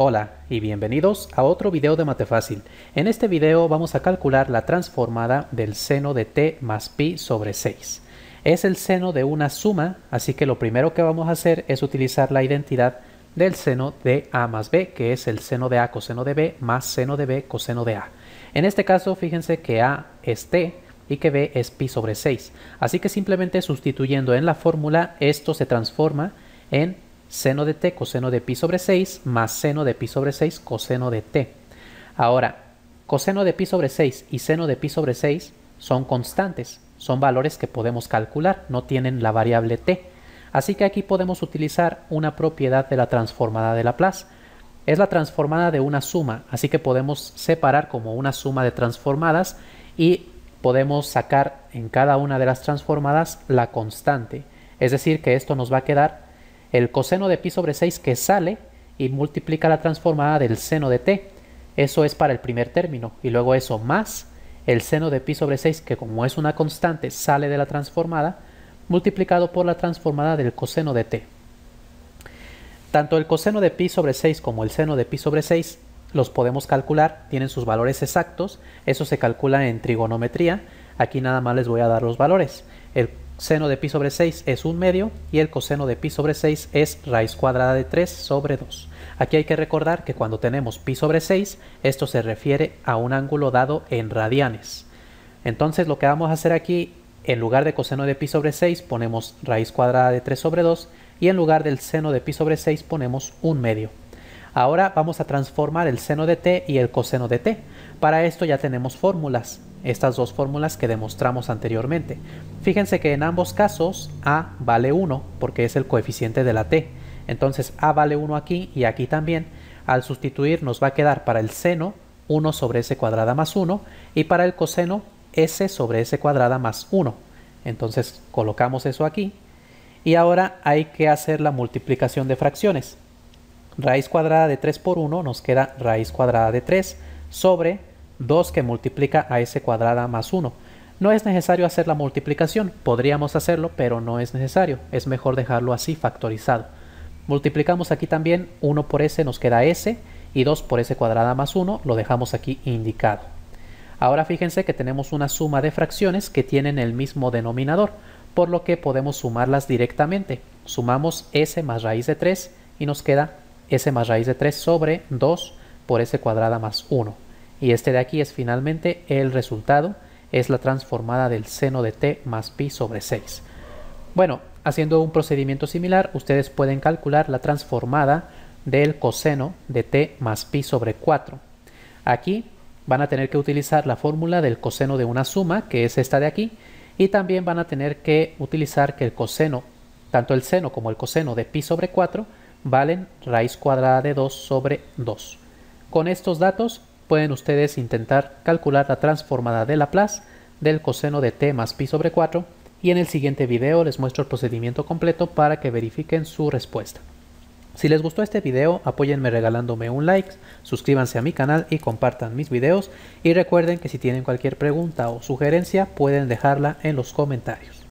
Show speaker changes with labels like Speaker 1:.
Speaker 1: Hola y bienvenidos a otro video de mate fácil. En este video vamos a calcular la transformada del seno de t más pi sobre 6. Es el seno de una suma, así que lo primero que vamos a hacer es utilizar la identidad del seno de a más b, que es el seno de a coseno de b más seno de b coseno de a. En este caso, fíjense que a es t y que b es pi sobre 6. Así que simplemente sustituyendo en la fórmula, esto se transforma en seno de t coseno de pi sobre 6 más seno de pi sobre 6 coseno de t. Ahora, coseno de pi sobre 6 y seno de pi sobre 6 son constantes, son valores que podemos calcular, no tienen la variable t. Así que aquí podemos utilizar una propiedad de la transformada de Laplace. Es la transformada de una suma, así que podemos separar como una suma de transformadas y podemos sacar en cada una de las transformadas la constante. Es decir, que esto nos va a quedar el coseno de pi sobre 6 que sale y multiplica la transformada del seno de t. Eso es para el primer término. Y luego eso más el seno de pi sobre 6 que como es una constante sale de la transformada multiplicado por la transformada del coseno de t. Tanto el coseno de pi sobre 6 como el seno de pi sobre 6 los podemos calcular, tienen sus valores exactos, eso se calcula en trigonometría Aquí nada más les voy a dar los valores. El seno de pi sobre 6 es 1 medio y el coseno de pi sobre 6 es raíz cuadrada de 3 sobre 2. Aquí hay que recordar que cuando tenemos pi sobre 6, esto se refiere a un ángulo dado en radianes. Entonces lo que vamos a hacer aquí, en lugar de coseno de pi sobre 6 ponemos raíz cuadrada de 3 sobre 2 y en lugar del seno de pi sobre 6 ponemos 1 medio. Ahora vamos a transformar el seno de t y el coseno de t. Para esto ya tenemos fórmulas, estas dos fórmulas que demostramos anteriormente. Fíjense que en ambos casos A vale 1 porque es el coeficiente de la t. Entonces A vale 1 aquí y aquí también. Al sustituir nos va a quedar para el seno 1 sobre s cuadrada más 1 y para el coseno s sobre s cuadrada más 1. Entonces colocamos eso aquí y ahora hay que hacer la multiplicación de fracciones. Raíz cuadrada de 3 por 1 nos queda raíz cuadrada de 3 sobre 2 que multiplica a s cuadrada más 1. No es necesario hacer la multiplicación, podríamos hacerlo, pero no es necesario, es mejor dejarlo así factorizado. Multiplicamos aquí también 1 por s nos queda s y 2 por s cuadrada más 1 lo dejamos aquí indicado. Ahora fíjense que tenemos una suma de fracciones que tienen el mismo denominador, por lo que podemos sumarlas directamente. Sumamos s más raíz de 3 y nos queda s más raíz de 3 sobre 2 por s cuadrada más 1. Y este de aquí es finalmente el resultado, es la transformada del seno de t más pi sobre 6. Bueno, haciendo un procedimiento similar, ustedes pueden calcular la transformada del coseno de t más pi sobre 4. Aquí van a tener que utilizar la fórmula del coseno de una suma, que es esta de aquí, y también van a tener que utilizar que el coseno, tanto el seno como el coseno de pi sobre 4, valen raíz cuadrada de 2 sobre 2. Con estos datos pueden ustedes intentar calcular la transformada de Laplace del coseno de t más pi sobre 4 y en el siguiente video les muestro el procedimiento completo para que verifiquen su respuesta. Si les gustó este video, apóyenme regalándome un like, suscríbanse a mi canal y compartan mis videos y recuerden que si tienen cualquier pregunta o sugerencia pueden dejarla en los comentarios.